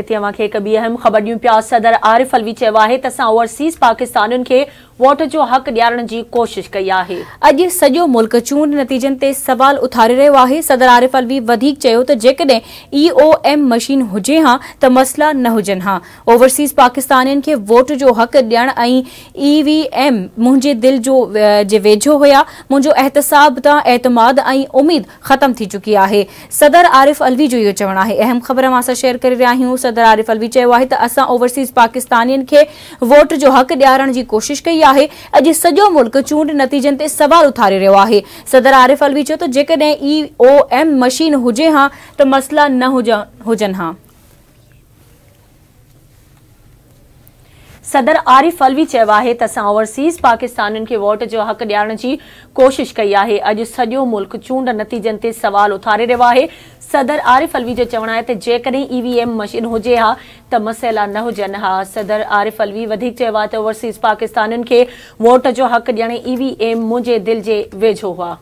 এতিয়া আমাকৈ কবি अहम খবর দিউ পিয়া সদর عارف আলভি চাওয়া হে তসা ওভারসিজ পাকিস্তানন কে वोट जो हक़ ॾियारण जी कोशिश कई है अज सॼो मुल्क चूंड नतीजन ते सवाल उथारे रो है सदर आरिफ अलवी तो चयो ई ओ एम मशीन हुए हाँ तो मसला न हुजनि हा ओवरसीज़ पाकिस्तानियुनि खे वोट जो हक़ ॾियण ऐं ई वी एम मुंहिंजे दिलि जो जे वेझो हुया मुंहिंजो एहतसाब तां एतमाद ऐं थी चुकी है सदर आरिफ अलवी जो इहो चवणु आहे अहम ख़बर मां शेयर कर रहा हूं सदर आरिफ अलवी चयो आहे त ओवरसीज़ पाकिस्तानियुनि के वोट जो हक़ ॾियारण जी कोशिश कई अॼु सॼो मुल्क चूंड नतीजनि ते सवाल उथारे रहियो आहे सदर Arif Alvi E O M machine हुजे हा त मसला न हुजनि हा सदर आरिफ़ अलवी चयो आहे त असां ओवरसीज़ पाकिस्ताननि खे वोट जो हक़ ॾियारण जी कोशिश कई आहे अॼु सॼो मुल्क़ चूंड नतीजनि ते सवाल उथारे रहियो आहे सदर आरिफ़ अलवी जो चवणु आहे त जेकॾहिं ई e मशीन हुजे हा त मसइला न हुजनि हा सदर आरिफ़ अलवी वधीक चयो आहे त ओवरसीज़ पाकिस्तानीनि खे वोट जो हक़ ॾियणु ईवीएम वी एम मुंहिंजे दिलि जे वेझो हुआ